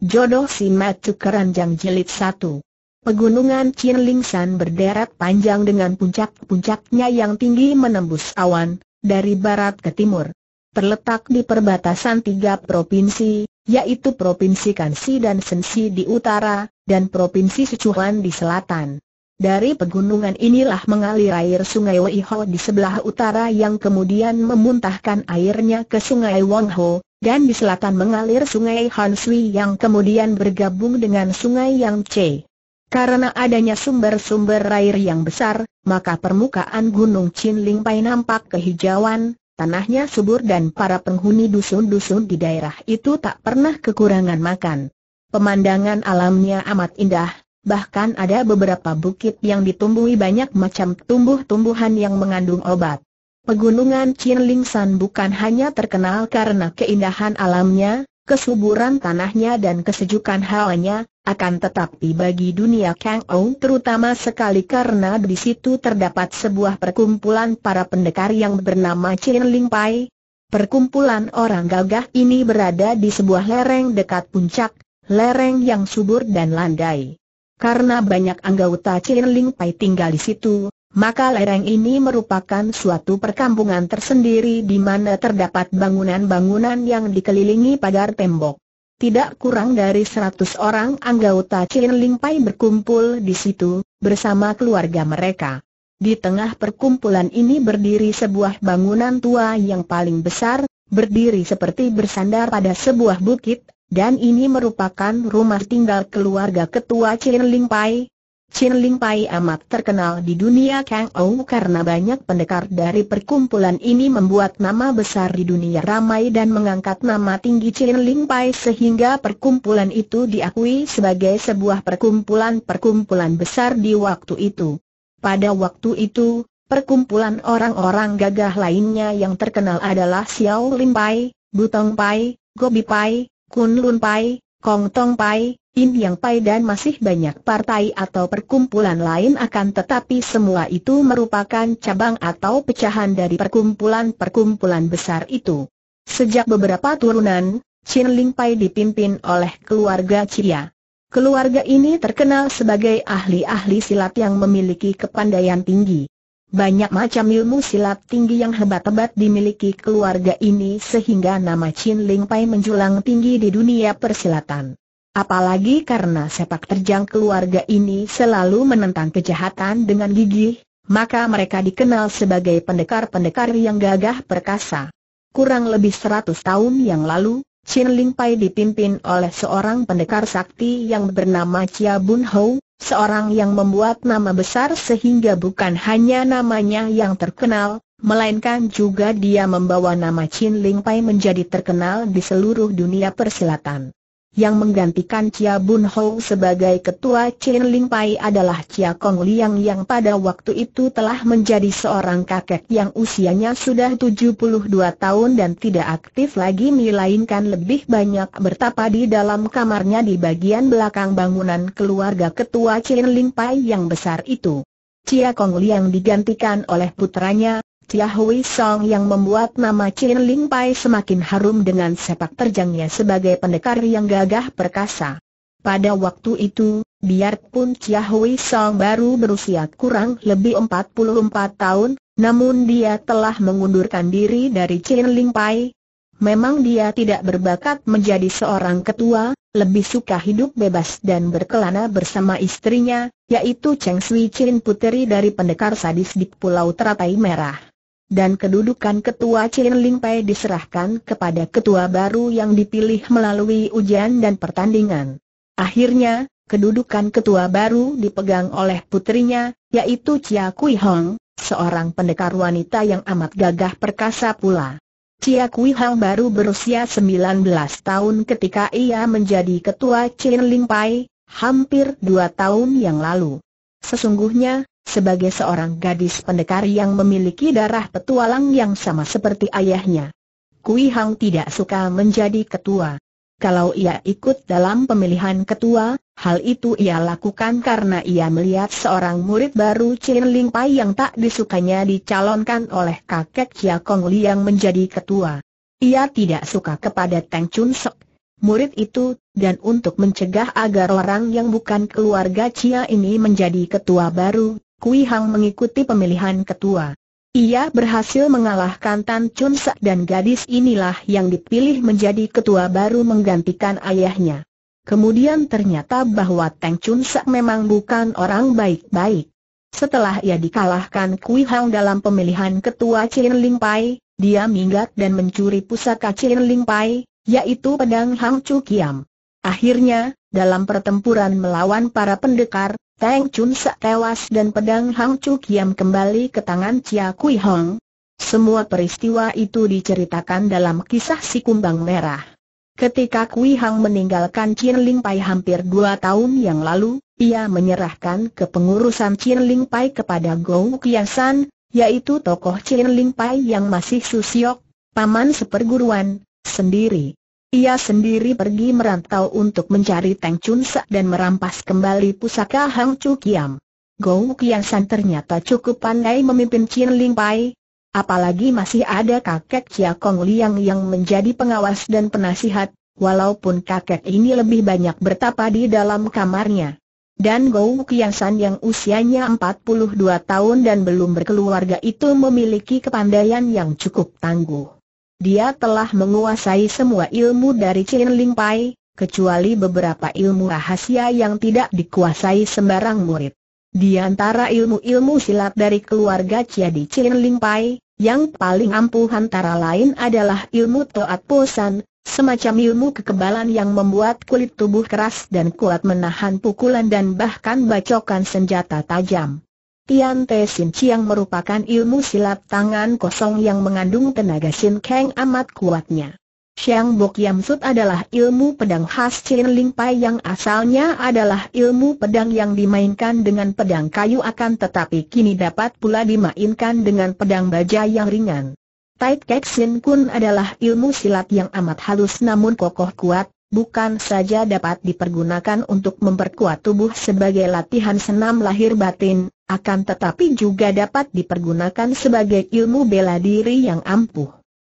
Jodoh si Matu Keranjang Jilid satu. Pegunungan San berderet panjang dengan puncak-puncaknya yang tinggi menembus awan, dari barat ke timur. Terletak di perbatasan tiga provinsi, yaitu Provinsi Kansi dan Sensi di utara, dan Provinsi Sichuan di selatan. Dari pegunungan inilah mengalir air sungai Weiho di sebelah utara yang kemudian memuntahkan airnya ke sungai Wangho, dan di selatan mengalir sungai Hansui yang kemudian bergabung dengan sungai Yang Yangtze. Karena adanya sumber-sumber air yang besar, maka permukaan Gunung Ling Pai nampak kehijauan, tanahnya subur dan para penghuni dusun-dusun di daerah itu tak pernah kekurangan makan. Pemandangan alamnya amat indah, bahkan ada beberapa bukit yang ditumbuhi banyak macam tumbuh-tumbuhan yang mengandung obat. Pegunungan San bukan hanya terkenal karena keindahan alamnya, kesuburan tanahnya dan kesejukan hawanya, akan tetapi bagi dunia Kang Ou terutama sekali karena di situ terdapat sebuah perkumpulan para pendekar yang bernama Qinling Pai. Perkumpulan orang gagah ini berada di sebuah lereng dekat puncak, lereng yang subur dan landai. Karena banyak anggota Qinling Pai tinggal di situ, maka lereng ini merupakan suatu perkampungan tersendiri di mana terdapat bangunan-bangunan yang dikelilingi pagar tembok. Tidak kurang dari seratus orang anggota Chin Ling Pai berkumpul di situ, bersama keluarga mereka. Di tengah perkumpulan ini berdiri sebuah bangunan tua yang paling besar, berdiri seperti bersandar pada sebuah bukit, dan ini merupakan rumah tinggal keluarga ketua Chin Ling Pai, Chin Ling Pai amat terkenal di dunia Kang Ou karena banyak pendekar dari perkumpulan ini membuat nama besar di dunia ramai dan mengangkat nama tinggi Chin Ling Pai sehingga perkumpulan itu diakui sebagai sebuah perkumpulan-perkumpulan besar di waktu itu. Pada waktu itu, perkumpulan orang-orang gagah lainnya yang terkenal adalah Xiao Lim Pai, Butong Pai, Gobi Pai, Kun Lun Pai, Kong Tong Pai, In Yang Pai dan masih banyak partai atau perkumpulan lain akan tetapi semua itu merupakan cabang atau pecahan dari perkumpulan-perkumpulan besar itu. Sejak beberapa turunan, Chin Ling Pai dipimpin oleh keluarga Chia. Keluarga ini terkenal sebagai ahli-ahli silat yang memiliki kepandaian tinggi. Banyak macam ilmu silat tinggi yang hebat-hebat dimiliki keluarga ini sehingga nama Chin Ling Pai menjulang tinggi di dunia persilatan. Apalagi karena sepak terjang keluarga ini selalu menentang kejahatan dengan gigih, maka mereka dikenal sebagai pendekar-pendekar yang gagah perkasa. Kurang lebih 100 tahun yang lalu, Chin Ling Pai dipimpin oleh seorang pendekar sakti yang bernama Chia Bun Hou, seorang yang membuat nama besar sehingga bukan hanya namanya yang terkenal, melainkan juga dia membawa nama Chin Ling Pai menjadi terkenal di seluruh dunia persilatan yang menggantikan Chia Bun Ho sebagai ketua Chin Ling Pai adalah Chia Kong Liang yang pada waktu itu telah menjadi seorang kakek yang usianya sudah 72 tahun dan tidak aktif lagi melainkan lebih banyak bertapa di dalam kamarnya di bagian belakang bangunan keluarga ketua Chin Ling Pai yang besar itu. Chia Kong Liang digantikan oleh putranya, Chia Hui Song yang membuat nama Chin Ling Pai semakin harum dengan sepak terjangnya sebagai pendekar yang gagah perkasa. Pada waktu itu, biarpun Chia Hui Song baru berusia kurang lebih 44 tahun, namun dia telah mengundurkan diri dari Chin Ling Pai. Memang dia tidak berbakat menjadi seorang ketua, lebih suka hidup bebas dan berkelana bersama istrinya, yaitu Cheng Sui Chin puteri dari pendekar sadis di Pulau Teratai Merah dan kedudukan Ketua Chen Ling Pai diserahkan kepada ketua baru yang dipilih melalui ujian dan pertandingan. Akhirnya, kedudukan ketua baru dipegang oleh putrinya, yaitu Chia Kui Hong, seorang pendekar wanita yang amat gagah perkasa pula. Chia Kui Hong baru berusia 19 tahun ketika ia menjadi ketua Chen Ling Pai, hampir dua tahun yang lalu. Sesungguhnya, sebagai seorang gadis pendekar yang memiliki darah petualang yang sama seperti ayahnya, Kui Hang tidak suka menjadi ketua. Kalau ia ikut dalam pemilihan ketua, hal itu ia lakukan karena ia melihat seorang murid baru Chin Ling Pai yang tak disukanya dicalonkan oleh kakek Chia Kong yang menjadi ketua. Ia tidak suka kepada Tang Chun Sok, murid itu, dan untuk mencegah agar orang yang bukan keluarga Chia ini menjadi ketua baru, Kui Hang mengikuti pemilihan ketua. Ia berhasil mengalahkan Tan Chun Sak dan gadis inilah yang dipilih menjadi ketua baru menggantikan ayahnya. Kemudian ternyata bahwa Tang Chun Sak memang bukan orang baik-baik. Setelah ia dikalahkan Kui Hang dalam pemilihan ketua Chin Ling Pai, dia minggat dan mencuri pusaka Chin Ling Pai, yaitu pedang Hang Chu Kiam. Akhirnya, dalam pertempuran melawan para pendekar, Tang Chun Sa tewas dan pedang Hang Chu Kiam kembali ke tangan Chia Kui Hong. Semua peristiwa itu diceritakan dalam kisah si kumbang merah. Ketika Kui Hang meninggalkan Chin Ling Pai hampir dua tahun yang lalu, ia menyerahkan kepengurusan Chin Ling Pai kepada Gou Kian San, yaitu tokoh Chin Ling Pai yang masih susyok, paman seperguruan, sendiri. Ia sendiri pergi merantau untuk mencari Teng Chun Sa dan merampas kembali pusaka Hang Chu Kiam. Gou Kian San ternyata cukup pandai memimpin Chin Ling Pai. Apalagi masih ada kakek Chia Kong Liang yang menjadi pengawas dan penasihat, walaupun kakek ini lebih banyak bertapa di dalam kamarnya. Dan Gou San yang usianya 42 tahun dan belum berkeluarga itu memiliki kepandaian yang cukup tangguh. Dia telah menguasai semua ilmu dari Chin Ling Pai, kecuali beberapa ilmu rahasia yang tidak dikuasai sembarang murid. Di antara ilmu-ilmu silat dari keluarga di Chin Ling Pai, yang paling ampuh antara lain adalah ilmu Toat Posan, semacam ilmu kekebalan yang membuat kulit tubuh keras dan kuat menahan pukulan dan bahkan bacokan senjata tajam. Tian Te Sin Chiang merupakan ilmu silat tangan kosong yang mengandung tenaga Sin Kang amat kuatnya. Xiang Bok Yam Sut adalah ilmu pedang khas Chin Ling Pai yang asalnya adalah ilmu pedang yang dimainkan dengan pedang kayu akan tetapi kini dapat pula dimainkan dengan pedang baja yang ringan. Tai Kek Sin Kun adalah ilmu silat yang amat halus namun kokoh kuat, bukan saja dapat dipergunakan untuk memperkuat tubuh sebagai latihan senam lahir batin, akan tetapi juga dapat dipergunakan sebagai ilmu bela diri yang ampuh.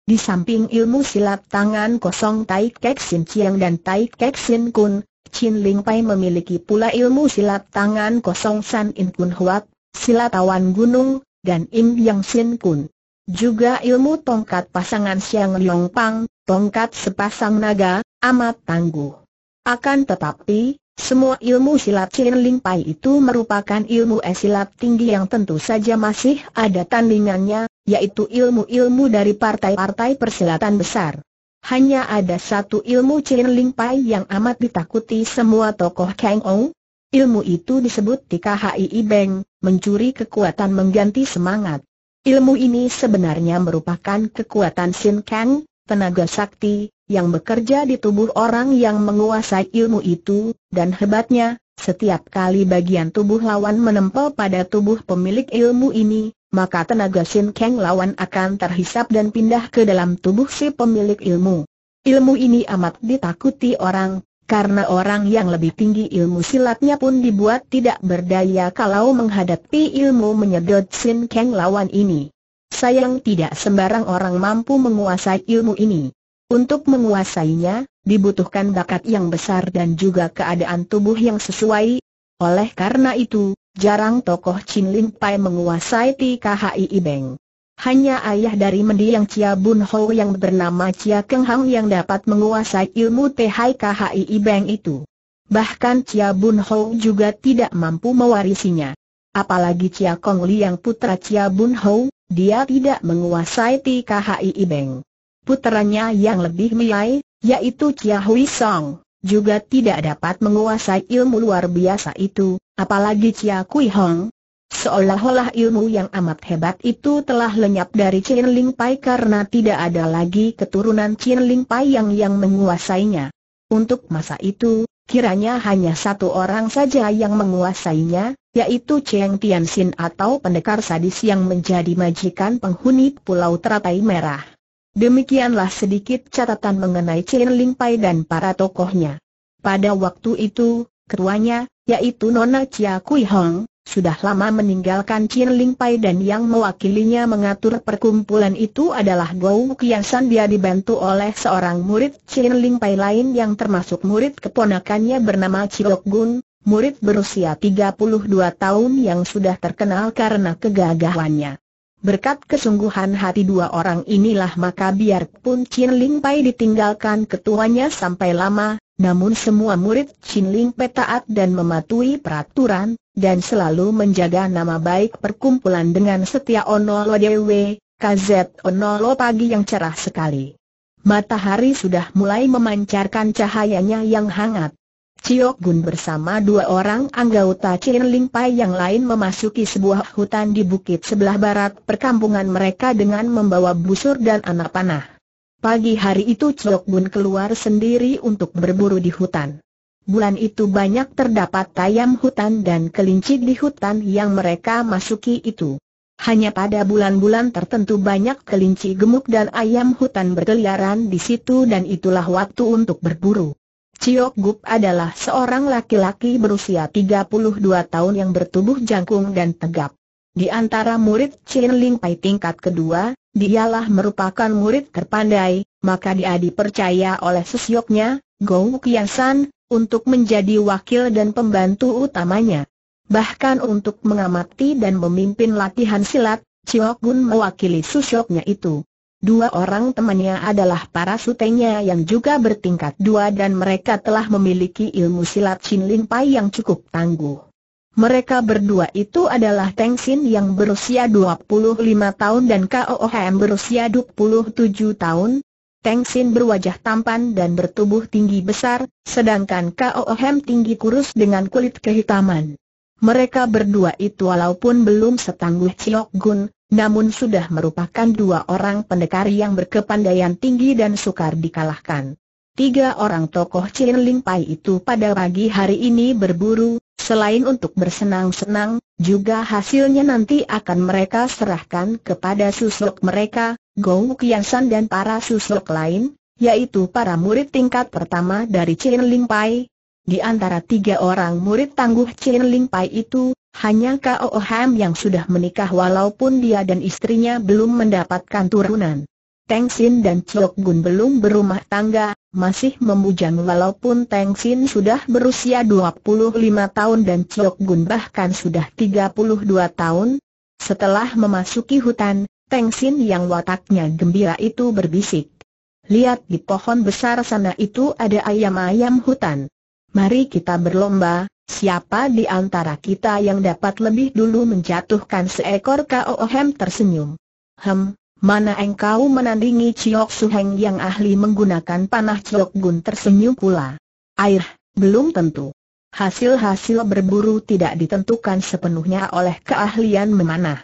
Di samping ilmu silat tangan kosong Tai Kek Sin Chiang dan Tai Kek Sin Kun, Chin Ling Pai memiliki pula ilmu silat tangan kosong San In Kun Huat, silatawan gunung, dan Im Yang Sin Kun. Juga ilmu tongkat pasangan Siang Liong Pang, tongkat sepasang naga, amat tangguh. Akan tetapi, semua ilmu silat Chin Ling Pai itu merupakan ilmu silat tinggi yang tentu saja masih ada tandingannya, yaitu ilmu-ilmu dari partai-partai persilatan besar. Hanya ada satu ilmu Chin Ling Pai yang amat ditakuti semua tokoh Kang Ong. Ilmu itu disebut Tika Hii Beng, mencuri kekuatan mengganti semangat. Ilmu ini sebenarnya merupakan kekuatan Sin Kang, tenaga sakti, yang bekerja di tubuh orang yang menguasai ilmu itu, dan hebatnya, setiap kali bagian tubuh lawan menempel pada tubuh pemilik ilmu ini, maka tenaga Sin Kang lawan akan terhisap dan pindah ke dalam tubuh si pemilik ilmu. Ilmu ini amat ditakuti orang, karena orang yang lebih tinggi ilmu silatnya pun dibuat tidak berdaya kalau menghadapi ilmu menyedot Sin Kang lawan ini sayang tidak sembarang orang mampu menguasai ilmu ini. Untuk menguasainya, dibutuhkan bakat yang besar dan juga keadaan tubuh yang sesuai. Oleh karena itu, jarang tokoh Chin Lin Pai menguasai TKHI Ibeng. Hanya ayah dari mendiang Chia Bun Ho yang bernama Chia Keng Hang yang dapat menguasai ilmu THKHI Ibeng itu. Bahkan Chia Bun Ho juga tidak mampu mewarisinya. Apalagi Chia Kong yang putra Chia Bun Ho, dia tidak menguasai TKHI Beng. Putranya yang lebih miai, yaitu Chia Hui Song, juga tidak dapat menguasai ilmu luar biasa itu, apalagi Chia Kui Hong. Seolah-olah ilmu yang amat hebat itu telah lenyap dari Chin Ling Pai karena tidak ada lagi keturunan Chin Ling Pai yang yang menguasainya. Untuk masa itu, Kiranya hanya satu orang saja yang menguasainya, yaitu Cheng Tianxin atau pendekar sadis yang menjadi majikan penghuni Pulau Teratai Merah. Demikianlah sedikit catatan mengenai Chen Ling Pai dan para tokohnya. Pada waktu itu, ketuanya, yaitu Nona Chia Kui Hong, sudah lama meninggalkan Chin Ling Pai dan yang mewakilinya mengatur perkumpulan itu adalah Gou Kiasan dia dibantu oleh seorang murid Chin Ling Pai lain yang termasuk murid keponakannya bernama Chiok Gun, murid berusia 32 tahun yang sudah terkenal karena kegagahannya. Berkat kesungguhan hati dua orang inilah maka biarpun Chin Ling Pai ditinggalkan ketuanya sampai lama, namun semua murid Chin Ling Pe taat dan mematuhi peraturan, dan selalu menjaga nama baik perkumpulan dengan setia Onolo Dewe, KZ Onolo pagi yang cerah sekali. Matahari sudah mulai memancarkan cahayanya yang hangat. Ciok Gun bersama dua orang anggota Chin Ling Pai yang lain memasuki sebuah hutan di bukit sebelah barat perkampungan mereka dengan membawa busur dan anak panah. Pagi hari itu Chok Bun keluar sendiri untuk berburu di hutan. Bulan itu banyak terdapat tayam hutan dan kelinci di hutan yang mereka masuki itu. Hanya pada bulan-bulan tertentu banyak kelinci gemuk dan ayam hutan berkeliaran di situ dan itulah waktu untuk berburu. Ciok Gup adalah seorang laki-laki berusia 32 tahun yang bertubuh jangkung dan tegap. Di antara murid Chin Ling Pai tingkat kedua, Dialah merupakan murid terpandai, maka dia dipercaya oleh sesioknya, Gong Kian untuk menjadi wakil dan pembantu utamanya. Bahkan untuk mengamati dan memimpin latihan silat, Chiok Gun mewakili sesioknya itu. Dua orang temannya adalah para sutenya yang juga bertingkat dua dan mereka telah memiliki ilmu silat Chin Lin Pai yang cukup tangguh. Mereka berdua itu adalah Teng Sin yang berusia 25 tahun dan KOOHM berusia 27 tahun. Teng Sin berwajah tampan dan bertubuh tinggi besar, sedangkan KOOHM tinggi kurus dengan kulit kehitaman. Mereka berdua itu walaupun belum setangguh Chiok Gun, namun sudah merupakan dua orang pendekar yang berkepandaian tinggi dan sukar dikalahkan. Tiga orang tokoh Chin Ling Pai itu pada pagi hari ini berburu, Selain untuk bersenang-senang, juga hasilnya nanti akan mereka serahkan kepada susuk mereka, Gong Kiansan dan para susuk lain, yaitu para murid tingkat pertama dari Chen Ling Pai. Di antara tiga orang murid tangguh Chen Ling Pai itu, hanya Kao Ham yang sudah menikah walaupun dia dan istrinya belum mendapatkan turunan. Teng Sin dan Chok Gun belum berumah tangga, masih membujang walaupun Teng Sin sudah berusia 25 tahun dan Chok Gun bahkan sudah 32 tahun. Setelah memasuki hutan, Teng Sin yang wataknya gembira itu berbisik. Lihat di pohon besar sana itu ada ayam-ayam hutan. Mari kita berlomba, siapa di antara kita yang dapat lebih dulu menjatuhkan seekor koohem?" tersenyum. Hem, Mana engkau menandingi Chiok Suheng yang ahli menggunakan panah Chiok Gun tersenyum pula. Air, belum tentu. Hasil-hasil berburu tidak ditentukan sepenuhnya oleh keahlian memanah.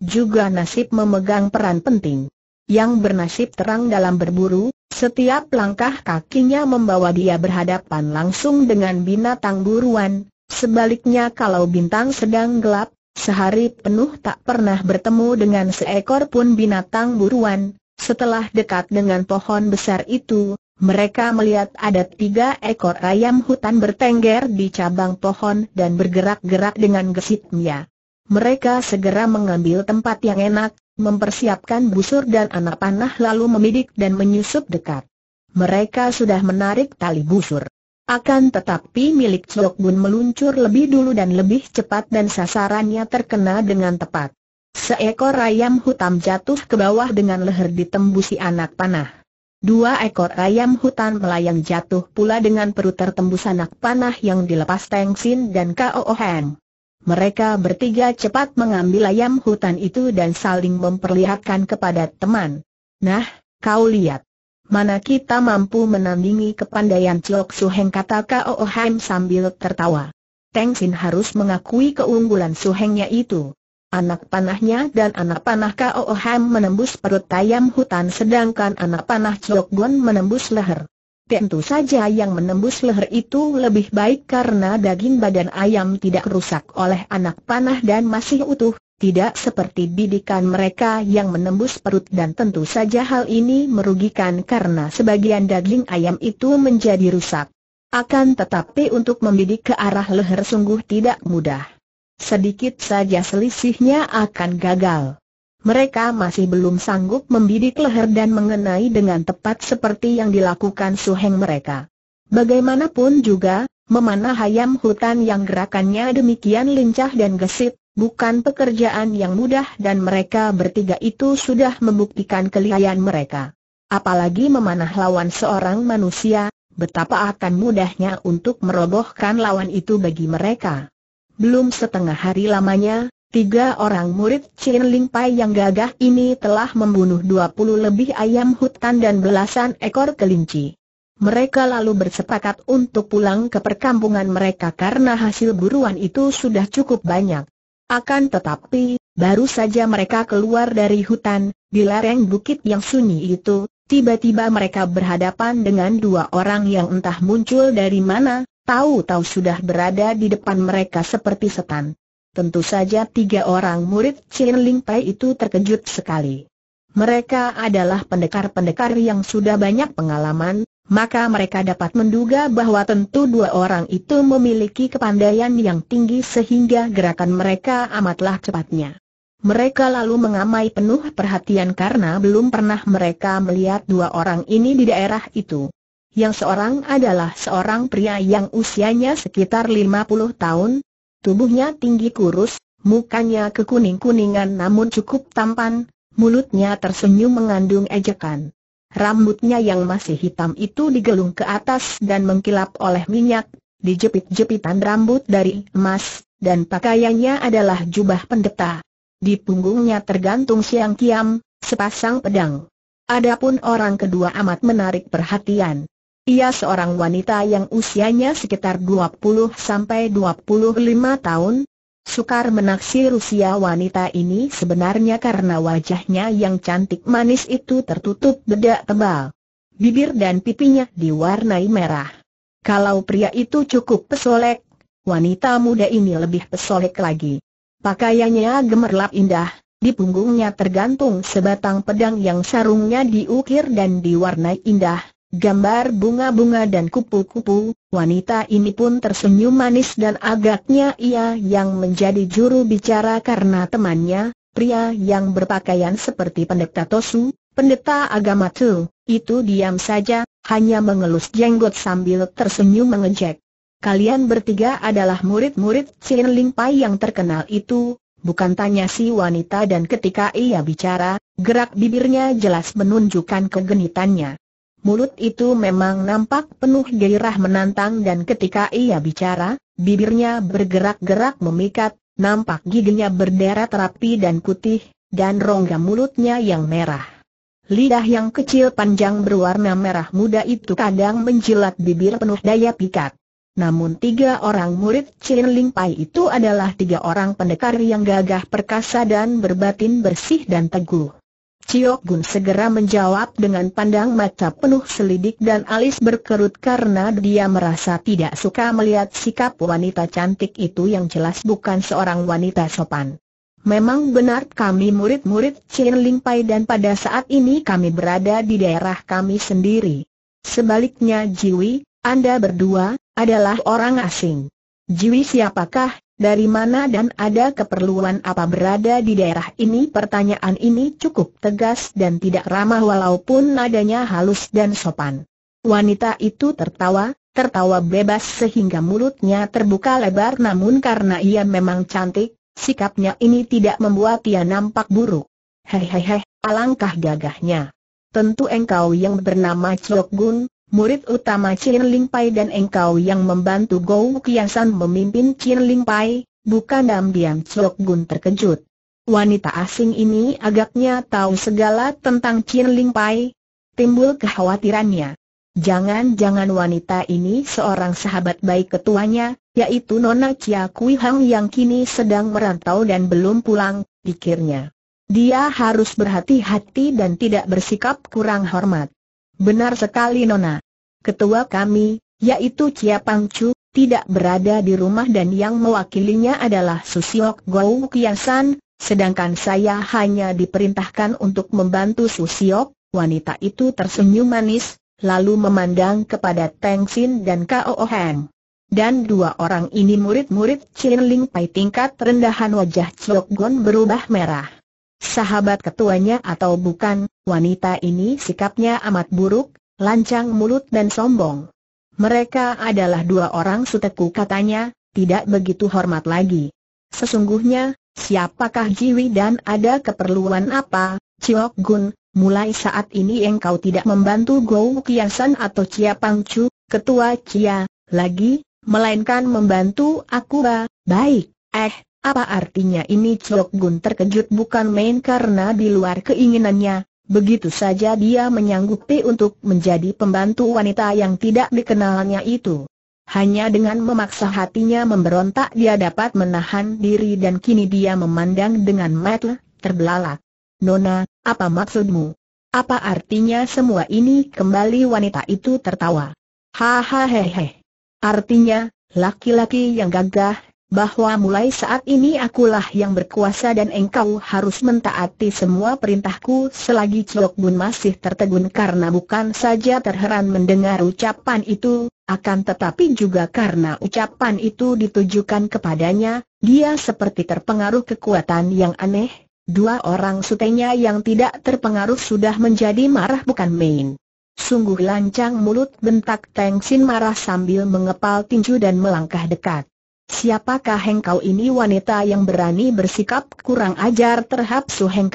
Juga nasib memegang peran penting. Yang bernasib terang dalam berburu, setiap langkah kakinya membawa dia berhadapan langsung dengan binatang buruan, Sebaliknya kalau bintang sedang gelap, Sehari penuh tak pernah bertemu dengan seekor pun binatang buruan, setelah dekat dengan pohon besar itu, mereka melihat ada tiga ekor ayam hutan bertengger di cabang pohon dan bergerak-gerak dengan gesitnya. Mereka segera mengambil tempat yang enak, mempersiapkan busur dan anak panah lalu memidik dan menyusup dekat. Mereka sudah menarik tali busur. Akan tetapi milik Chok Bun meluncur lebih dulu dan lebih cepat dan sasarannya terkena dengan tepat. Seekor ayam hutan jatuh ke bawah dengan leher ditembusi anak panah. Dua ekor ayam hutan melayang jatuh pula dengan perut tertembus anak panah yang dilepas Teng Sin dan Kao Heng. Mereka bertiga cepat mengambil ayam hutan itu dan saling memperlihatkan kepada teman. Nah, kau lihat mana kita mampu menandingi kepandaian Chok Su Heng kata Kao Ham sambil tertawa. Teng Sin harus mengakui keunggulan Su Hengnya itu. Anak panahnya dan anak panah Kao Ham menembus perut tayam hutan sedangkan anak panah Chok Gon menembus leher. Tentu saja yang menembus leher itu lebih baik karena daging badan ayam tidak rusak oleh anak panah dan masih utuh, tidak seperti bidikan mereka yang menembus perut dan tentu saja hal ini merugikan karena sebagian daging ayam itu menjadi rusak. Akan tetapi untuk membidik ke arah leher sungguh tidak mudah. Sedikit saja selisihnya akan gagal. Mereka masih belum sanggup membidik leher dan mengenai dengan tepat seperti yang dilakukan suheng mereka. Bagaimanapun juga, memanah ayam hutan yang gerakannya demikian lincah dan gesit, Bukan pekerjaan yang mudah dan mereka bertiga itu sudah membuktikan kelihayan mereka. Apalagi memanah lawan seorang manusia, betapa akan mudahnya untuk merobohkan lawan itu bagi mereka. Belum setengah hari lamanya, Tiga orang murid Chin Ling Pai yang gagah ini telah membunuh dua puluh lebih ayam hutan dan belasan ekor kelinci. Mereka lalu bersepakat untuk pulang ke perkampungan mereka karena hasil buruan itu sudah cukup banyak. Akan tetapi, baru saja mereka keluar dari hutan, di lereng bukit yang sunyi itu, tiba-tiba mereka berhadapan dengan dua orang yang entah muncul dari mana, tahu-tahu sudah berada di depan mereka seperti setan. Tentu saja tiga orang murid Chin Ling Pai itu terkejut sekali. Mereka adalah pendekar-pendekar yang sudah banyak pengalaman, maka mereka dapat menduga bahwa tentu dua orang itu memiliki kepandaian yang tinggi sehingga gerakan mereka amatlah cepatnya. Mereka lalu mengamai penuh perhatian karena belum pernah mereka melihat dua orang ini di daerah itu. Yang seorang adalah seorang pria yang usianya sekitar 50 tahun, tubuhnya tinggi kurus, mukanya kekuning-kuningan namun cukup tampan, mulutnya tersenyum mengandung ejekan. Rambutnya yang masih hitam itu digelung ke atas dan mengkilap oleh minyak, dijepit-jepitan rambut dari emas, dan pakaiannya adalah jubah pendeta. Di punggungnya tergantung siang kiam, sepasang pedang. Adapun orang kedua amat menarik perhatian. Ia seorang wanita yang usianya sekitar 20-25 tahun, Sukar menaksir usia wanita ini sebenarnya karena wajahnya yang cantik manis itu tertutup bedak tebal. Bibir dan pipinya diwarnai merah. Kalau pria itu cukup pesolek, wanita muda ini lebih pesolek lagi. Pakaiannya gemerlap indah, di punggungnya tergantung sebatang pedang yang sarungnya diukir dan diwarnai indah, gambar bunga-bunga dan kupu-kupu, wanita ini pun tersenyum manis dan agaknya ia yang menjadi juru bicara karena temannya, pria yang berpakaian seperti pendeta Tosu, pendeta agama Tu, itu diam saja, hanya mengelus jenggot sambil tersenyum mengejek. Kalian bertiga adalah murid-murid Chin Ling Pai yang terkenal itu, bukan tanya si wanita dan ketika ia bicara, gerak bibirnya jelas menunjukkan kegenitannya. Mulut itu memang nampak penuh gairah menantang dan ketika ia bicara, bibirnya bergerak-gerak memikat, nampak giginya berderet rapi dan putih, dan rongga mulutnya yang merah. Lidah yang kecil panjang berwarna merah muda itu kadang menjilat bibir penuh daya pikat. Namun tiga orang murid Chin Ling Pai itu adalah tiga orang pendekar yang gagah perkasa dan berbatin bersih dan teguh. Ciok Gun segera menjawab dengan pandang mata penuh selidik dan alis berkerut karena dia merasa tidak suka melihat sikap wanita cantik itu yang jelas bukan seorang wanita sopan. Memang benar kami murid-murid Chin Ling Pai dan pada saat ini kami berada di daerah kami sendiri. Sebaliknya Jiwi, Anda berdua, adalah orang asing. Jiwi siapakah, dari mana dan ada keperluan apa berada di daerah ini? Pertanyaan ini cukup tegas dan tidak ramah walaupun nadanya halus dan sopan. Wanita itu tertawa, tertawa bebas sehingga mulutnya terbuka lebar namun karena ia memang cantik, sikapnya ini tidak membuat ia nampak buruk. Hehehe, alangkah gagahnya. Tentu engkau yang bernama Chok Gun, murid utama Chin Ling Pai dan engkau yang membantu Gou Kian San memimpin Chin Ling Pai, bukan diam-diam Chok Gun terkejut. Wanita asing ini agaknya tahu segala tentang Chin Ling Pai. Timbul kekhawatirannya. Jangan-jangan wanita ini seorang sahabat baik ketuanya, yaitu Nona Chia Kui Hang yang kini sedang merantau dan belum pulang, pikirnya. Dia harus berhati-hati dan tidak bersikap kurang hormat. Benar sekali Nona. Ketua kami, yaitu Chia Pang Chu, tidak berada di rumah dan yang mewakilinya adalah Susiok Gou Kiasan, sedangkan saya hanya diperintahkan untuk membantu Susiok. Wanita itu tersenyum manis, lalu memandang kepada Teng Xin dan Kao Heng. Dan dua orang ini murid-murid Chin Ling Pai tingkat rendahan wajah Chiok Gon berubah merah. Sahabat ketuanya atau bukan, wanita ini sikapnya amat buruk, lancang mulut dan sombong. Mereka adalah dua orang suteku katanya, tidak begitu hormat lagi. Sesungguhnya, siapakah Jiwi dan ada keperluan apa, Chiok Gun, mulai saat ini engkau tidak membantu Gou Kiasan atau Chia Pang Chu, ketua Chia, lagi, melainkan membantu aku ba, baik, eh, apa artinya ini Chok Gun terkejut bukan main karena di luar keinginannya, begitu saja dia menyanggupi untuk menjadi pembantu wanita yang tidak dikenalnya itu. Hanya dengan memaksa hatinya memberontak dia dapat menahan diri dan kini dia memandang dengan mata terbelalak. Nona, apa maksudmu? Apa artinya semua ini? Kembali wanita itu tertawa. Hahaha. Artinya, laki-laki yang gagah bahwa mulai saat ini akulah yang berkuasa dan engkau harus mentaati semua perintahku selagi Chok Bun masih tertegun karena bukan saja terheran mendengar ucapan itu, akan tetapi juga karena ucapan itu ditujukan kepadanya, dia seperti terpengaruh kekuatan yang aneh, dua orang sutenya yang tidak terpengaruh sudah menjadi marah bukan main. Sungguh lancang mulut bentak Teng Sin marah sambil mengepal tinju dan melangkah dekat. Siapakah engkau ini wanita yang berani bersikap kurang ajar terhadap Su Heng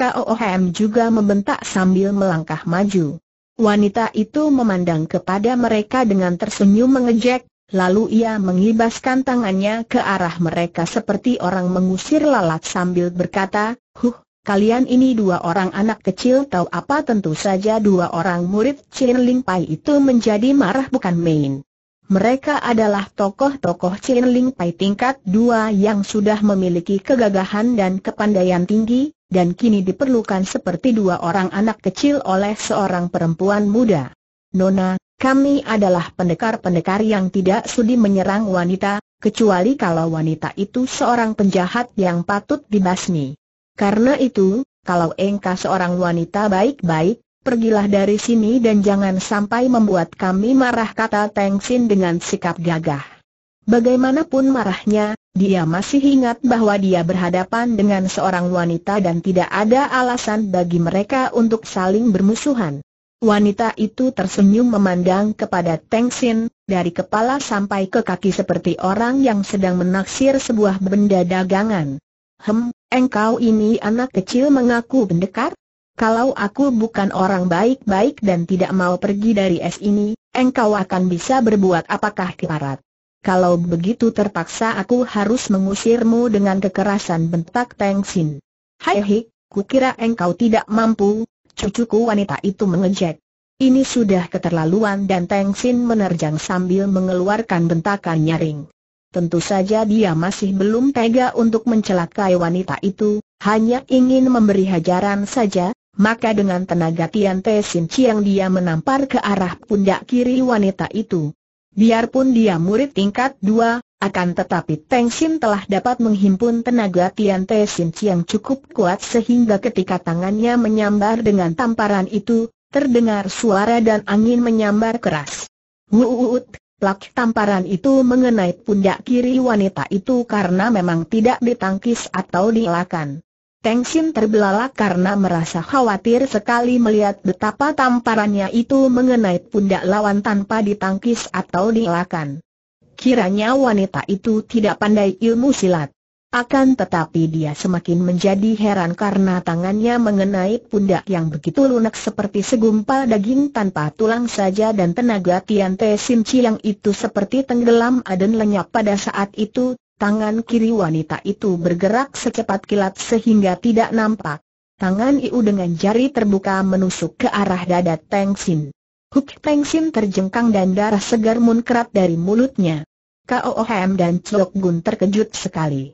juga membentak sambil melangkah maju. Wanita itu memandang kepada mereka dengan tersenyum mengejek, lalu ia mengibaskan tangannya ke arah mereka seperti orang mengusir lalat sambil berkata, Huh, kalian ini dua orang anak kecil tahu apa tentu saja dua orang murid Chin Ling Pai itu menjadi marah bukan main. Mereka adalah tokoh-tokoh Chin Ling Pai tingkat dua yang sudah memiliki kegagahan dan kepandaian tinggi, dan kini diperlukan seperti dua orang anak kecil oleh seorang perempuan muda. Nona, kami adalah pendekar-pendekar yang tidak sudi menyerang wanita, kecuali kalau wanita itu seorang penjahat yang patut dibasmi. Karena itu, kalau engkau seorang wanita baik-baik, pergilah dari sini dan jangan sampai membuat kami marah kata Teng Sin dengan sikap gagah. Bagaimanapun marahnya, dia masih ingat bahwa dia berhadapan dengan seorang wanita dan tidak ada alasan bagi mereka untuk saling bermusuhan. Wanita itu tersenyum memandang kepada Teng Sin, dari kepala sampai ke kaki seperti orang yang sedang menaksir sebuah benda dagangan. Hem, engkau ini anak kecil mengaku pendekar? Kalau aku bukan orang baik-baik dan tidak mau pergi dari es ini, engkau akan bisa berbuat apakah kiparat. Kalau begitu terpaksa aku harus mengusirmu dengan kekerasan bentak Teng Sin. Hai hik, kukira engkau tidak mampu, cucuku wanita itu mengejek. Ini sudah keterlaluan dan Teng Sin menerjang sambil mengeluarkan bentakan nyaring. Tentu saja dia masih belum tega untuk mencelakai wanita itu, hanya ingin memberi hajaran saja, maka dengan tenaga Tian Te Sin Chiang dia menampar ke arah pundak kiri wanita itu. Biarpun dia murid tingkat dua, akan tetapi Teng Sin telah dapat menghimpun tenaga Tian Te Sin Chiang cukup kuat sehingga ketika tangannya menyambar dengan tamparan itu, terdengar suara dan angin menyambar keras. Wuut, plak tamparan itu mengenai pundak kiri wanita itu karena memang tidak ditangkis atau dielakkan. Teng Sin terbelalak karena merasa khawatir sekali melihat betapa tamparannya itu mengenai pundak lawan tanpa ditangkis atau dielakkan. Kiranya wanita itu tidak pandai ilmu silat. Akan tetapi dia semakin menjadi heran karena tangannya mengenai pundak yang begitu lunak seperti segumpal daging tanpa tulang saja dan tenaga Tian Te Sin Chiang itu seperti tenggelam dan lenyap pada saat itu, Tangan kiri wanita itu bergerak secepat kilat sehingga tidak nampak. Tangan Iu dengan jari terbuka menusuk ke arah dada Teng Sin. Huk Teng Sin terjengkang dan darah segar muncrat dari mulutnya. KOOHM dan Chok Gun terkejut sekali.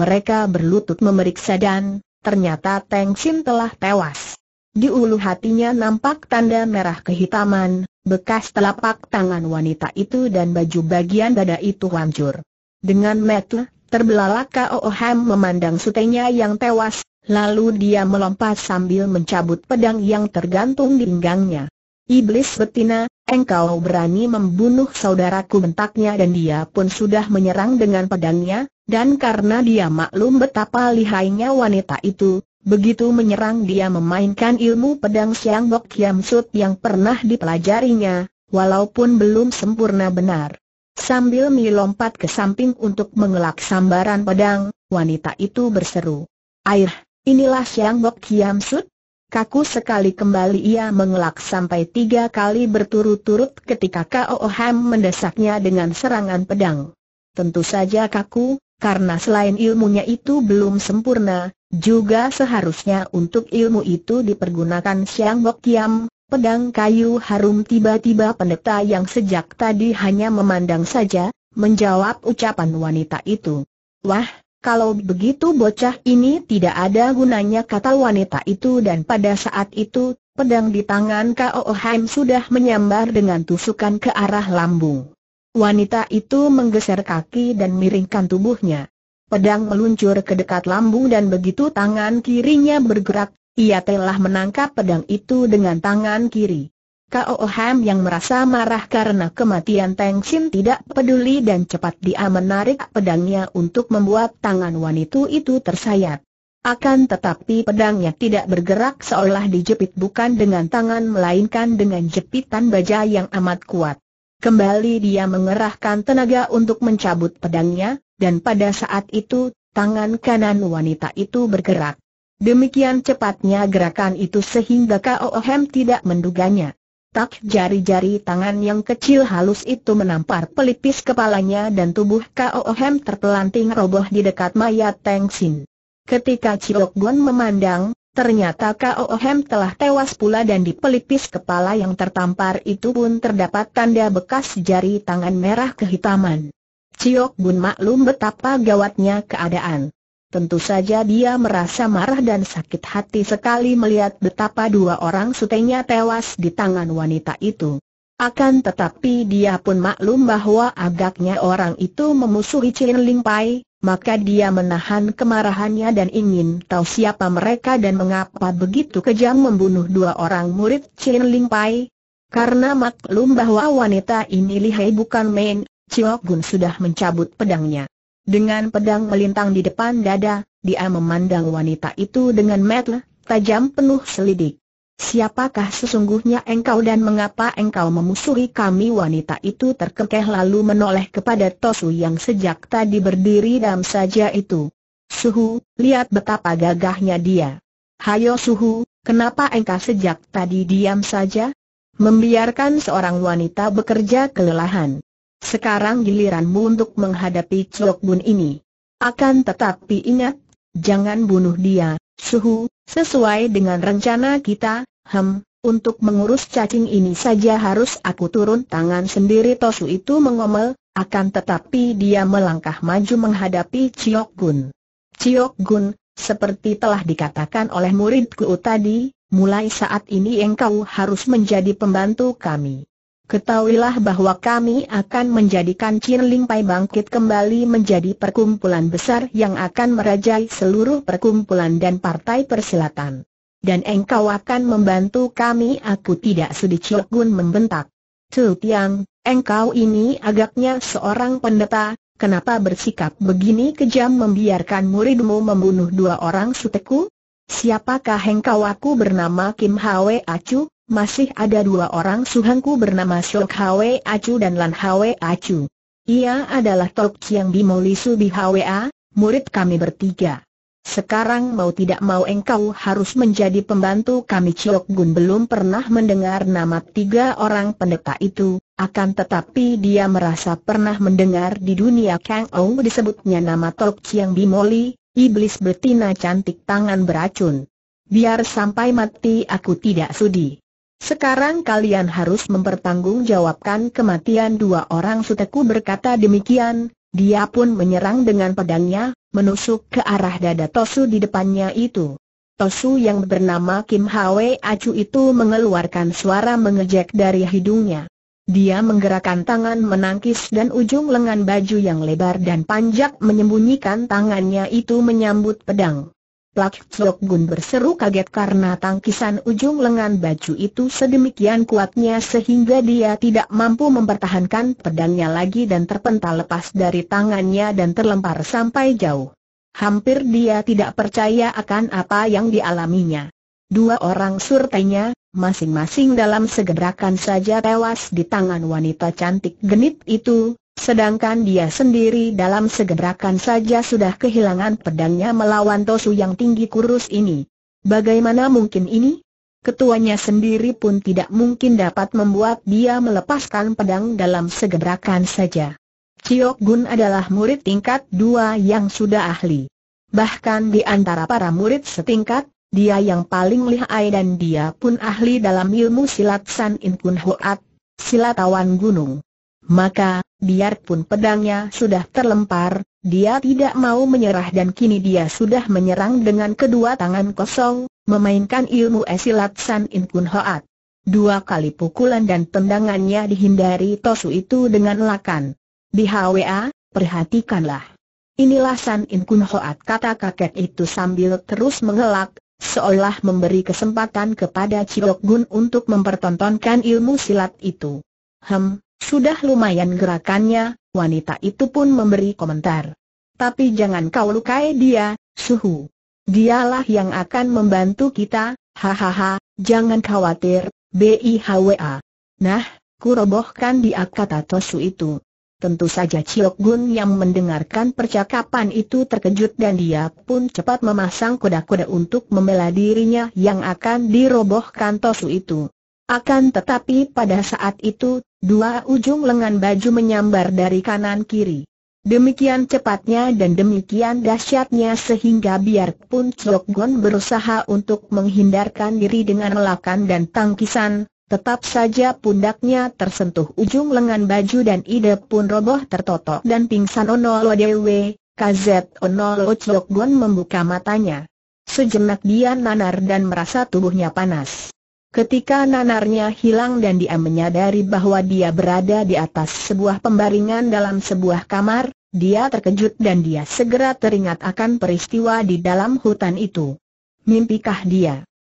Mereka berlutut memeriksa dan, ternyata Teng Sin telah tewas. Di ulu hatinya nampak tanda merah kehitaman, bekas telapak tangan wanita itu dan baju bagian dada itu hancur. Dengan metu, terbelalak Koo Ham memandang sutenya yang tewas, lalu dia melompat sambil mencabut pedang yang tergantung di pinggangnya. Iblis betina, engkau berani membunuh saudaraku bentaknya dan dia pun sudah menyerang dengan pedangnya, dan karena dia maklum betapa lihainya wanita itu, Begitu menyerang dia memainkan ilmu pedang Siang Bok yang pernah dipelajarinya, walaupun belum sempurna benar. Sambil melompat ke samping untuk mengelak sambaran pedang, wanita itu berseru. Air, inilah Siang Bok Kiam Sut? Kaku sekali kembali ia mengelak sampai tiga kali berturut-turut ketika K.O. Ham mendesaknya dengan serangan pedang. Tentu saja kaku, karena selain ilmunya itu belum sempurna, juga seharusnya untuk ilmu itu dipergunakan Siang Bok Kiam, Pedang kayu harum tiba-tiba pendeta yang sejak tadi hanya memandang saja, menjawab ucapan wanita itu. Wah, kalau begitu bocah ini tidak ada gunanya kata wanita itu dan pada saat itu, pedang di tangan K.O. Oh Haim sudah menyambar dengan tusukan ke arah lambung. Wanita itu menggeser kaki dan miringkan tubuhnya. Pedang meluncur ke dekat lambung dan begitu tangan kirinya bergerak, ia telah menangkap pedang itu dengan tangan kiri. Kao Ham yang merasa marah karena kematian Teng Sin tidak peduli dan cepat dia menarik pedangnya untuk membuat tangan wanita itu tersayat. Akan tetapi pedangnya tidak bergerak seolah dijepit bukan dengan tangan melainkan dengan jepitan baja yang amat kuat. Kembali dia mengerahkan tenaga untuk mencabut pedangnya, dan pada saat itu, tangan kanan wanita itu bergerak. Demikian cepatnya gerakan itu sehingga Koohem tidak menduganya. Tak jari-jari tangan yang kecil halus itu menampar pelipis kepalanya dan tubuh Koohem terpelanting roboh di dekat mayat Teng Sin. Ketika Ciok Gon memandang, ternyata Koohem telah tewas pula dan di pelipis kepala yang tertampar itu pun terdapat tanda bekas jari tangan merah kehitaman. Ciok Bun maklum betapa gawatnya keadaan. Tentu saja dia merasa marah dan sakit hati sekali melihat betapa dua orang sutenya tewas di tangan wanita itu. Akan tetapi dia pun maklum bahwa agaknya orang itu memusuhi Chin Ling Pai, maka dia menahan kemarahannya dan ingin tahu siapa mereka dan mengapa begitu kejam membunuh dua orang murid Chin Ling Pai. Karena maklum bahwa wanita ini lihai bukan main, Chiok Gun sudah mencabut pedangnya. Dengan pedang melintang di depan dada, dia memandang wanita itu dengan mata tajam penuh selidik. Siapakah sesungguhnya engkau dan mengapa engkau memusuhi kami wanita itu terkekeh lalu menoleh kepada Tosu yang sejak tadi berdiri dalam saja itu. Suhu, lihat betapa gagahnya dia. Hayo Suhu, kenapa engkau sejak tadi diam saja? Membiarkan seorang wanita bekerja kelelahan. Sekarang giliranmu untuk menghadapi Chok Bun ini. Akan tetapi ingat, jangan bunuh dia, Suhu, sesuai dengan rencana kita, hem, untuk mengurus cacing ini saja harus aku turun tangan sendiri Tosu itu mengomel, akan tetapi dia melangkah maju menghadapi Chok Gun. Chok Gun, seperti telah dikatakan oleh muridku tadi, mulai saat ini engkau harus menjadi pembantu kami. Ketahuilah bahwa kami akan menjadikan Ling Pai bangkit kembali menjadi perkumpulan besar yang akan merajai seluruh perkumpulan dan partai persilatan. Dan engkau akan membantu kami aku tidak sudi Chiu Gun membentak. Chiu Tiang, engkau ini agaknya seorang pendeta, kenapa bersikap begini kejam membiarkan muridmu membunuh dua orang suteku? Siapakah engkau aku bernama Kim Hwe Acu, masih ada dua orang suhanku bernama Shok Hwe Acu dan Lan Hwe Acu. Ia adalah Tok Chiang Bimo Lisu Hwa, murid kami bertiga. Sekarang mau tidak mau engkau harus menjadi pembantu kami Chok Gun belum pernah mendengar nama tiga orang pendeta itu, akan tetapi dia merasa pernah mendengar di dunia Kang Ong disebutnya nama Tok Chiang Bimoli, iblis betina cantik tangan beracun. Biar sampai mati aku tidak sudi. Sekarang kalian harus mempertanggungjawabkan kematian dua orang suteku berkata demikian, dia pun menyerang dengan pedangnya, menusuk ke arah dada Tosu di depannya itu. Tosu yang bernama Kim Hwe Acu itu mengeluarkan suara mengejek dari hidungnya. Dia menggerakkan tangan menangkis dan ujung lengan baju yang lebar dan panjang menyembunyikan tangannya itu menyambut pedang. Pak Chok Gun berseru kaget karena tangkisan ujung lengan baju itu sedemikian kuatnya sehingga dia tidak mampu mempertahankan pedangnya lagi dan terpental lepas dari tangannya dan terlempar sampai jauh. Hampir dia tidak percaya akan apa yang dialaminya. Dua orang surtenya, masing-masing dalam segerakan saja tewas di tangan wanita cantik genit itu, Sedangkan dia sendiri dalam segebrakan saja sudah kehilangan pedangnya melawan Tosu yang tinggi kurus ini. Bagaimana mungkin ini? Ketuanya sendiri pun tidak mungkin dapat membuat dia melepaskan pedang dalam segebrakan saja. Ciok Gun adalah murid tingkat dua yang sudah ahli. Bahkan di antara para murid setingkat, dia yang paling lihai dan dia pun ahli dalam ilmu silat San In Kun Hoat, silatawan gunung. Maka, biarpun pedangnya sudah terlempar, dia tidak mau menyerah dan kini dia sudah menyerang dengan kedua tangan kosong, memainkan ilmu esilat San In Kun Hoat. Dua kali pukulan dan tendangannya dihindari Tosu itu dengan lakan. Di HWA, perhatikanlah. Inilah San In Kun Hoat kata kakek itu sambil terus mengelak, seolah memberi kesempatan kepada Cilok Gun untuk mempertontonkan ilmu silat itu. Hem, sudah lumayan gerakannya, wanita itu pun memberi komentar. Tapi jangan kau lukai dia, suhu. Dialah yang akan membantu kita, hahaha, jangan khawatir, BIHWA. Nah, kurobohkan dia kata Tosu itu. Tentu saja Chiok Gun yang mendengarkan percakapan itu terkejut dan dia pun cepat memasang kuda-kuda untuk membela dirinya yang akan dirobohkan Tosu itu. Akan tetapi pada saat itu, Dua ujung lengan baju menyambar dari kanan kiri. Demikian cepatnya dan demikian dahsyatnya sehingga biarpun Chokgon Gon berusaha untuk menghindarkan diri dengan lelakan dan tangkisan, Tetap saja pundaknya tersentuh ujung lengan baju dan ide pun roboh tertotok dan pingsan Onolo Dewe, KZ Onolo Chokgon membuka matanya. Sejenak dia nanar dan merasa tubuhnya panas. Ketika nanarnya hilang dan dia menyadari bahwa dia berada di atas sebuah pembaringan dalam sebuah kamar, dia terkejut dan dia segera teringat akan peristiwa di dalam hutan itu. Mimpikah dia?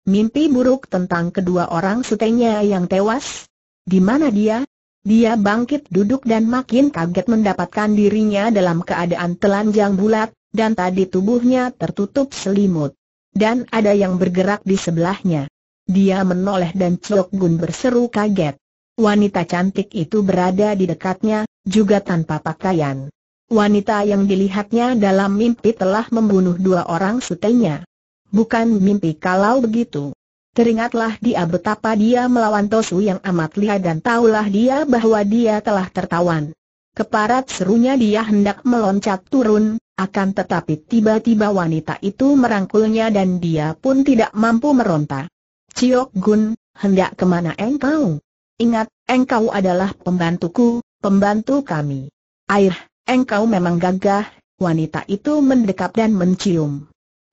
Mimpi buruk tentang kedua orang sutenya yang tewas? Di mana dia? Dia bangkit duduk dan makin kaget mendapatkan dirinya dalam keadaan telanjang bulat, dan tadi tubuhnya tertutup selimut. Dan ada yang bergerak di sebelahnya. Dia menoleh dan Chok Gun berseru kaget. Wanita cantik itu berada di dekatnya, juga tanpa pakaian. Wanita yang dilihatnya dalam mimpi telah membunuh dua orang sutenya. Bukan mimpi kalau begitu. Teringatlah dia betapa dia melawan Tosu yang amat lihat dan tahulah dia bahwa dia telah tertawan. Keparat serunya dia hendak meloncat turun, akan tetapi tiba-tiba wanita itu merangkulnya dan dia pun tidak mampu meronta. Ciok Gun, hendak kemana engkau? Ingat, engkau adalah pembantuku, pembantu kami. Air, engkau memang gagah, wanita itu mendekap dan mencium.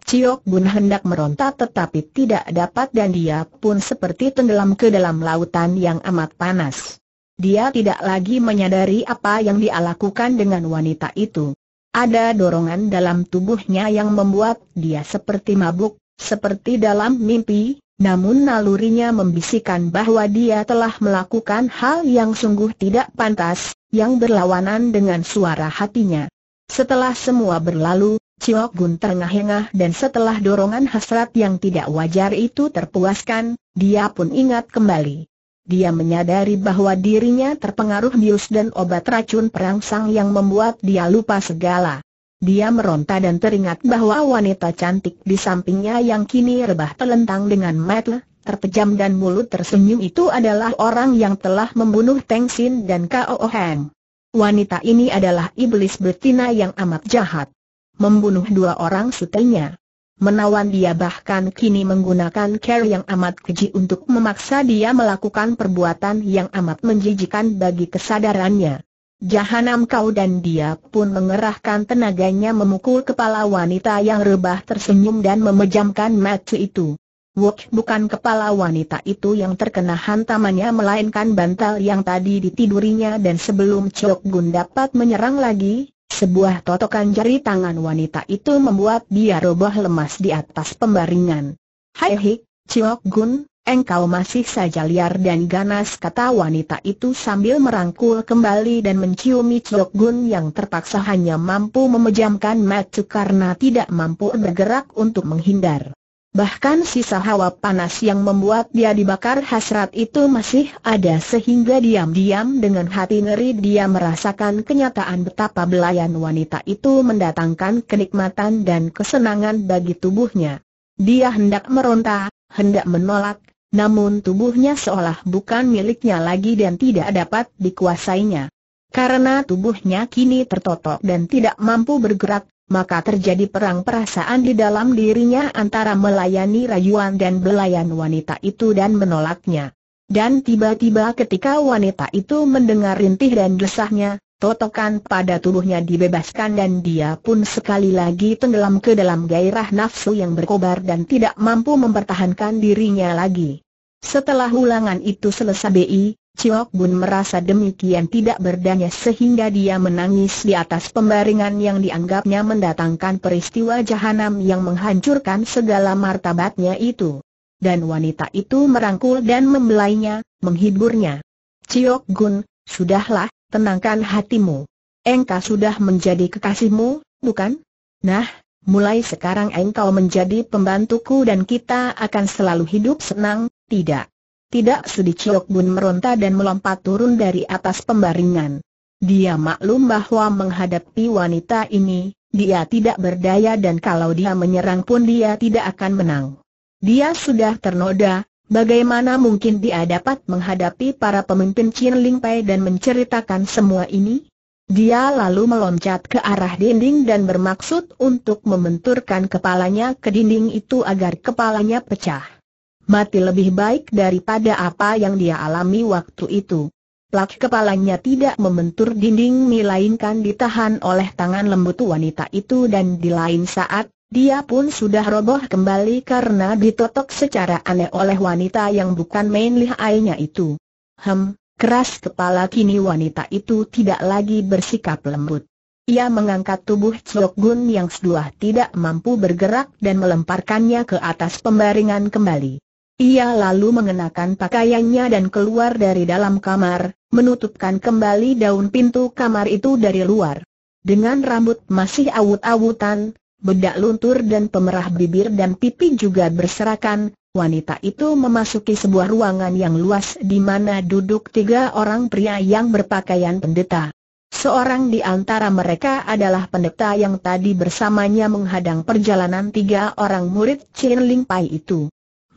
Ciok Gun hendak meronta tetapi tidak dapat dan dia pun seperti tenggelam ke dalam lautan yang amat panas. Dia tidak lagi menyadari apa yang dia lakukan dengan wanita itu. Ada dorongan dalam tubuhnya yang membuat dia seperti mabuk, seperti dalam mimpi, namun nalurinya membisikkan bahwa dia telah melakukan hal yang sungguh tidak pantas, yang berlawanan dengan suara hatinya. Setelah semua berlalu, Ciok Gun terengah-engah dan setelah dorongan hasrat yang tidak wajar itu terpuaskan, dia pun ingat kembali. Dia menyadari bahwa dirinya terpengaruh bius dan obat racun perangsang yang membuat dia lupa segala. Dia meronta dan teringat bahwa wanita cantik di sampingnya yang kini rebah telentang dengan mata, terpejam dan mulut tersenyum itu adalah orang yang telah membunuh Teng Sin dan Kao Heng. Wanita ini adalah iblis betina yang amat jahat. Membunuh dua orang sutenya. Menawan dia bahkan kini menggunakan care yang amat keji untuk memaksa dia melakukan perbuatan yang amat menjijikan bagi kesadarannya. Jahanam kau dan dia pun mengerahkan tenaganya memukul kepala wanita yang rebah tersenyum dan memejamkan mata itu. Wok bukan kepala wanita itu yang terkena hantamannya melainkan bantal yang tadi ditidurinya dan sebelum Chok Gun dapat menyerang lagi, sebuah totokan jari tangan wanita itu membuat dia roboh lemas di atas pembaringan. Hai hik, Chok Gun, engkau masih saja liar dan ganas kata wanita itu sambil merangkul kembali dan menciumi Chok Gun yang terpaksa hanya mampu memejamkan mata karena tidak mampu bergerak untuk menghindar. Bahkan sisa hawa panas yang membuat dia dibakar hasrat itu masih ada sehingga diam-diam dengan hati ngeri dia merasakan kenyataan betapa belayan wanita itu mendatangkan kenikmatan dan kesenangan bagi tubuhnya. Dia hendak meronta, hendak menolak, namun tubuhnya seolah bukan miliknya lagi dan tidak dapat dikuasainya. Karena tubuhnya kini tertotok dan tidak mampu bergerak, maka terjadi perang perasaan di dalam dirinya antara melayani rayuan dan belayan wanita itu dan menolaknya. Dan tiba-tiba ketika wanita itu mendengar rintih dan desahnya, totokan pada tubuhnya dibebaskan dan dia pun sekali lagi tenggelam ke dalam gairah nafsu yang berkobar dan tidak mampu mempertahankan dirinya lagi. Setelah ulangan itu selesai Bi, Chiok Bun merasa demikian tidak berdaya sehingga dia menangis di atas pembaringan yang dianggapnya mendatangkan peristiwa jahanam yang menghancurkan segala martabatnya itu. Dan wanita itu merangkul dan membelainya, menghiburnya. Ciok Gun, sudahlah, tenangkan hatimu. Engkau sudah menjadi kekasihmu, bukan? Nah, mulai sekarang engkau menjadi pembantuku dan kita akan selalu hidup senang, tidak? Tidak sudi pun Bun meronta dan melompat turun dari atas pembaringan. Dia maklum bahwa menghadapi wanita ini, dia tidak berdaya dan kalau dia menyerang pun dia tidak akan menang. Dia sudah ternoda, Bagaimana mungkin dia dapat menghadapi para pemimpin Chin Ling Pai dan menceritakan semua ini? Dia lalu meloncat ke arah dinding dan bermaksud untuk membenturkan kepalanya ke dinding itu agar kepalanya pecah. Mati lebih baik daripada apa yang dia alami waktu itu. Plak kepalanya tidak membentur dinding melainkan ditahan oleh tangan lembut wanita itu dan di lain saat dia pun sudah roboh kembali karena ditotok secara aneh oleh wanita yang bukan main lihainya itu. Hem, keras kepala kini wanita itu tidak lagi bersikap lembut. Ia mengangkat tubuh Chok Gun yang sedulah tidak mampu bergerak dan melemparkannya ke atas pembaringan kembali. Ia lalu mengenakan pakaiannya dan keluar dari dalam kamar, menutupkan kembali daun pintu kamar itu dari luar. Dengan rambut masih awut-awutan, bedak luntur dan pemerah bibir dan pipi juga berserakan, wanita itu memasuki sebuah ruangan yang luas di mana duduk tiga orang pria yang berpakaian pendeta. Seorang di antara mereka adalah pendeta yang tadi bersamanya menghadang perjalanan tiga orang murid Chin Ling Pai itu.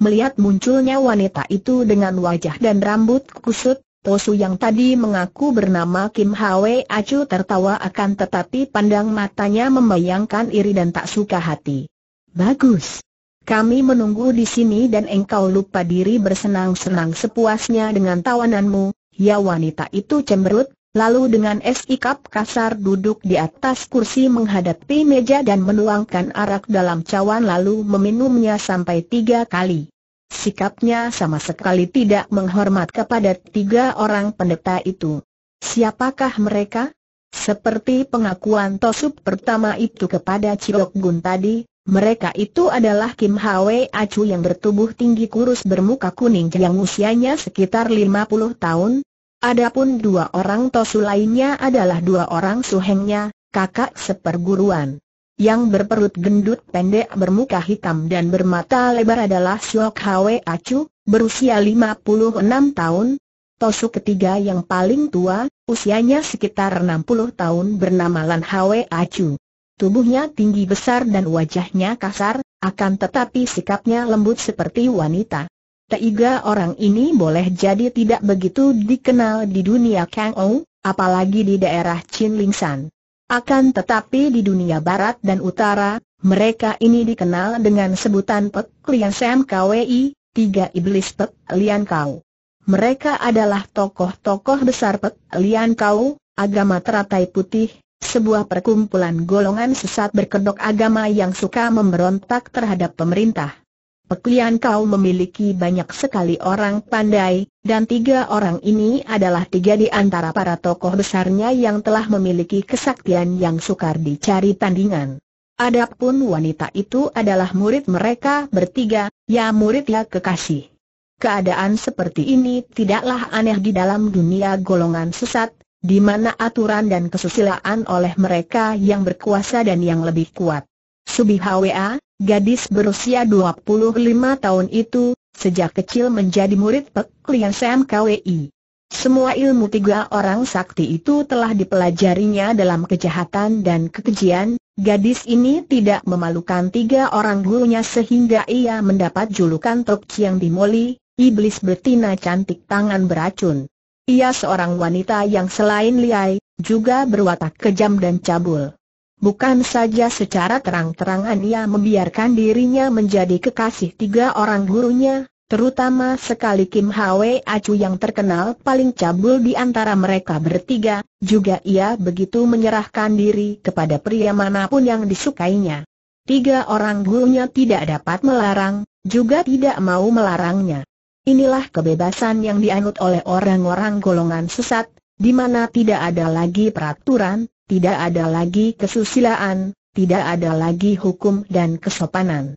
Melihat munculnya wanita itu dengan wajah dan rambut kusut, Posu yang tadi mengaku bernama Kim Hwe Acu tertawa akan tetapi pandang matanya membayangkan iri dan tak suka hati. Bagus. Kami menunggu di sini dan engkau lupa diri bersenang-senang sepuasnya dengan tawananmu, ya wanita itu cemberut, lalu dengan sikap kasar duduk di atas kursi menghadapi meja dan menuangkan arak dalam cawan lalu meminumnya sampai tiga kali. Sikapnya sama sekali tidak menghormat kepada tiga orang pendeta itu. Siapakah mereka? Seperti pengakuan Tosub pertama itu kepada Cilok Gun tadi, mereka itu adalah Kim Hwe Acu yang bertubuh tinggi kurus bermuka kuning yang usianya sekitar 50 tahun. Adapun dua orang Tosu lainnya adalah dua orang suhengnya, kakak seperguruan. Yang berperut gendut pendek bermuka hitam dan bermata lebar adalah Siok Hwe Acu, berusia 56 tahun. Tosu ketiga yang paling tua, usianya sekitar 60 tahun bernama Lan Hwe Acu. Tubuhnya tinggi besar dan wajahnya kasar, akan tetapi sikapnya lembut seperti wanita. Tiga orang ini boleh jadi tidak begitu dikenal di dunia Kang Ou, apalagi di daerah Chin San. Akan tetapi di dunia barat dan utara, mereka ini dikenal dengan sebutan Pek Lian Sam KWI, Tiga Iblis Pek Lian Kau. Mereka adalah tokoh-tokoh besar Pek Lian Kau, agama teratai putih, sebuah perkumpulan golongan sesat berkedok agama yang suka memberontak terhadap pemerintah. Peklian kau memiliki banyak sekali orang pandai, dan tiga orang ini adalah tiga di antara para tokoh besarnya yang telah memiliki kesaktian yang sukar dicari tandingan. Adapun wanita itu adalah murid mereka bertiga, ya murid ya kekasih. Keadaan seperti ini tidaklah aneh di dalam dunia golongan sesat, di mana aturan dan kesusilaan oleh mereka yang berkuasa dan yang lebih kuat. Subihwa, gadis berusia 25 tahun itu, sejak kecil menjadi murid Pek Lian Sam KWI. Semua ilmu tiga orang sakti itu telah dipelajarinya dalam kejahatan dan kekejian, gadis ini tidak memalukan tiga orang gurunya sehingga ia mendapat julukan Tok Chiang Dimoli, iblis betina cantik tangan beracun. Ia seorang wanita yang selain liai, juga berwatak kejam dan cabul. Bukan saja secara terang-terangan ia membiarkan dirinya menjadi kekasih tiga orang gurunya, terutama sekali Kim Hwe Acu yang terkenal paling cabul di antara mereka bertiga, juga ia begitu menyerahkan diri kepada pria manapun yang disukainya. Tiga orang gurunya tidak dapat melarang, juga tidak mau melarangnya. Inilah kebebasan yang dianut oleh orang-orang golongan sesat, di mana tidak ada lagi peraturan, tidak ada lagi kesusilaan, tidak ada lagi hukum dan kesopanan.